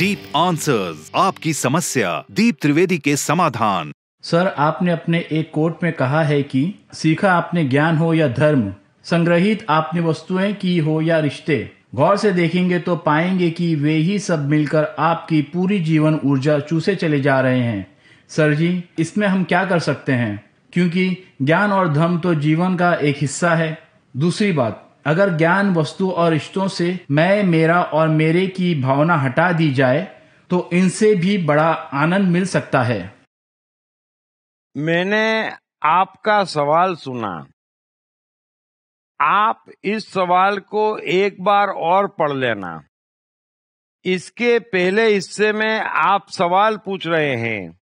deep answers आपकी समस्या दीप त्रिवेदी के समाधान सर आपने अपने एक कोर्ट में कहा है कि सीखा आपने ज्ञान हो या धर्म संग्रहित आपने वस्तुएं की हो या रिश्ते गौर से देखेंगे तो पाएंगे कि वे ही सब मिलकर आपकी पूरी जीवन ऊर्जा चूसे चले जा रहे हैं सर जी इसमें हम क्या कर सकते हैं क्योंकि ज्ञान और धर्म तो जीवन का एक हिस्सा है दूसरी बात अगर ज्ञान वस्तु और रिश्तों से मैं मेरा और मेरे की भावना हटा दी जाए तो इनसे भी बड़ा आनंद मिल सकता है मैंने आपका सवाल सुना आप इस सवाल को एक बार और पढ़ लेना इसके पहले हिस्से में आप सवाल पूछ रहे हैं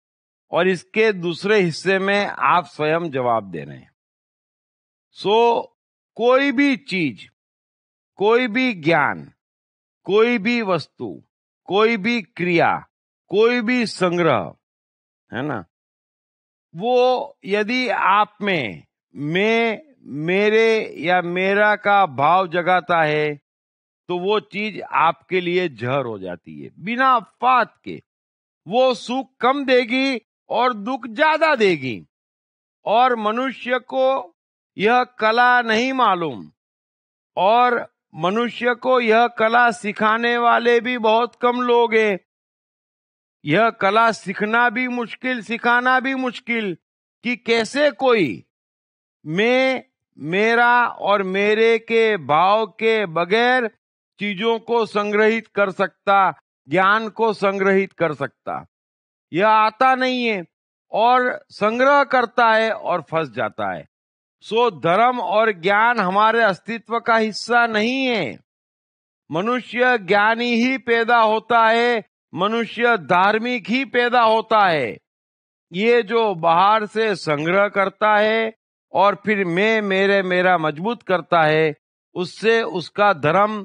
और इसके दूसरे हिस्से में आप स्वयं जवाब दे रहे हैं सो कोई भी चीज कोई भी ज्ञान कोई भी वस्तु कोई भी क्रिया कोई भी संग्रह है ना वो यदि आप में मैं मेरे या मेरा का भाव जगाता है तो वो चीज आपके लिए जहर हो जाती है बिना फात के वो सुख कम देगी और दुख ज्यादा देगी और मनुष्य को यह कला नहीं मालूम और मनुष्य को यह कला सिखाने वाले भी बहुत कम लोग हैं यह कला सीखना भी मुश्किल सिखाना भी मुश्किल कि कैसे कोई मैं मेरा और मेरे के भाव के बगैर चीजों को संग्रहित कर सकता ज्ञान को संग्रहित कर सकता यह आता नहीं है और संग्रह करता है और फंस जाता है सो धर्म और ज्ञान हमारे अस्तित्व का हिस्सा नहीं है मनुष्य ज्ञानी ही पैदा होता है मनुष्य धार्मिक ही पैदा होता है ये जो बाहर से संग्रह करता है और फिर मैं मेरे मेरा मजबूत करता है उससे उसका धर्म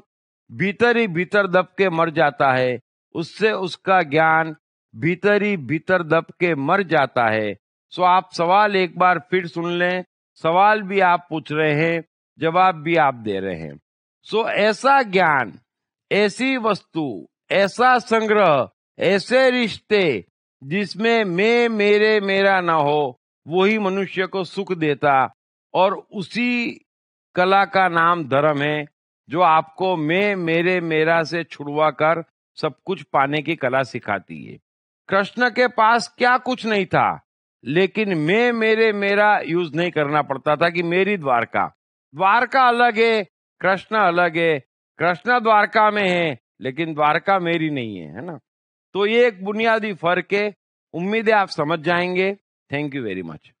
भीतर ही भीतर दब के मर जाता है उससे उसका ज्ञान भीतर ही भीतर दब के मर जाता है सो आप सवाल एक बार फिर सुन लें सवाल भी आप पूछ रहे हैं जवाब भी आप दे रहे हैं सो ऐसा ज्ञान ऐसी वस्तु ऐसा संग्रह ऐसे रिश्ते जिसमें मैं मेरे मेरा ना हो वही मनुष्य को सुख देता और उसी कला का नाम धर्म है जो आपको मैं मेरे मेरा से छुड़वा कर सब कुछ पाने की कला सिखाती है कृष्ण के पास क्या कुछ नहीं था लेकिन मैं मेरे मेरा यूज नहीं करना पड़ता था कि मेरी द्वारका द्वारका अलग है कृष्ण अलग है कृष्ण द्वारका में है लेकिन द्वारका मेरी नहीं है है ना तो ये एक बुनियादी फर्क है उम्मीद है आप समझ जाएंगे थैंक यू वेरी मच